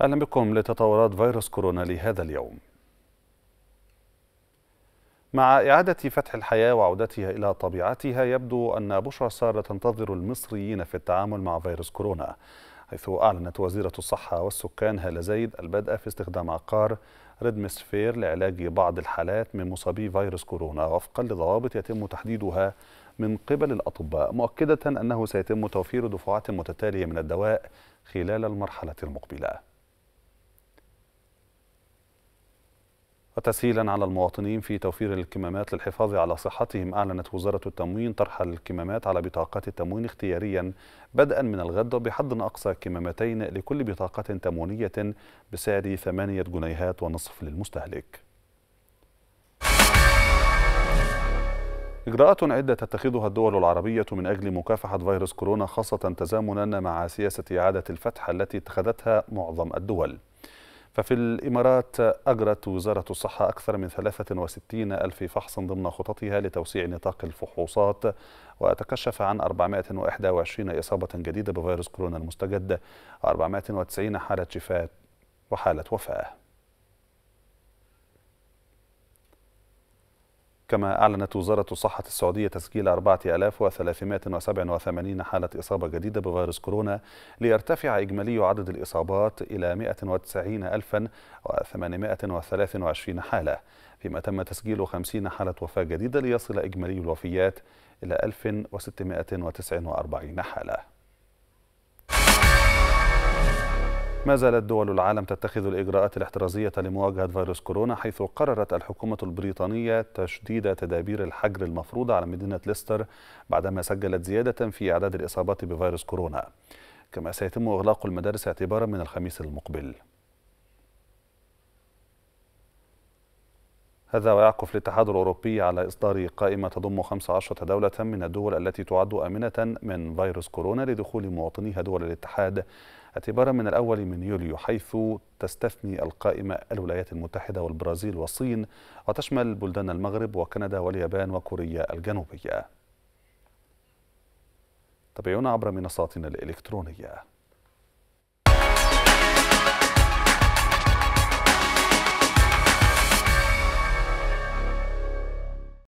أهلا بكم لتطورات فيروس كورونا لهذا اليوم مع إعادة فتح الحياة وعودتها إلى طبيعتها يبدو أن بشرى سارة تنتظر المصريين في التعامل مع فيروس كورونا حيث أعلنت وزيرة الصحة والسكان هالة زيد البدء في استخدام عقار ريدمسفير لعلاج بعض الحالات من مصابي فيروس كورونا وفقا لضوابط يتم تحديدها من قبل الأطباء مؤكدة أنه سيتم توفير دفعات متتالية من الدواء خلال المرحلة المقبلة وتسهيلا على المواطنين في توفير الكمامات للحفاظ على صحتهم أعلنت وزارة التموين طرح الكمامات على بطاقات التموين اختياريا بدءا من الغد بحد أقصى كمامتين لكل بطاقة تموينية بسعر 8 جنيهات ونصف للمستهلك إجراءات عدة تتخذها الدول العربية من أجل مكافحة فيروس كورونا خاصة تزامنا مع سياسة إعادة الفتح التي اتخذتها معظم الدول ففي الإمارات أجرت وزارة الصحة أكثر من 63 ألف فحص ضمن خططها لتوسيع نطاق الفحوصات وتكشف عن 421 إصابة جديدة بفيروس كورونا المستجد و490 حالة شفاء وحالة وفاة كما أعلنت وزارة الصحة السعودية تسجيل 4387 حالة إصابة جديدة بفيروس كورونا ليرتفع إجمالي عدد الإصابات إلى 190823 حالة فيما تم تسجيل 50 حالة وفاة جديدة ليصل إجمالي الوفيات إلى 1649 حالة ما زالت دول العالم تتخذ الإجراءات الاحترازية لمواجهة فيروس كورونا حيث قررت الحكومة البريطانية تشديد تدابير الحجر المفروضة على مدينة ليستر بعدما سجلت زيادة في أعداد الإصابات بفيروس كورونا كما سيتم إغلاق المدارس اعتبارا من الخميس المقبل هذا ويعكف الاتحاد الأوروبي على إصدار قائمة تضم 15 دولة من الدول التي تعد آمنة من فيروس كورونا لدخول مواطنيها دول الاتحاد اعتبارا من الأول من يوليو حيث تستثني القائمة الولايات المتحدة والبرازيل والصين وتشمل بلدان المغرب وكندا واليابان وكوريا الجنوبية تابعونا عبر منصاتنا الإلكترونية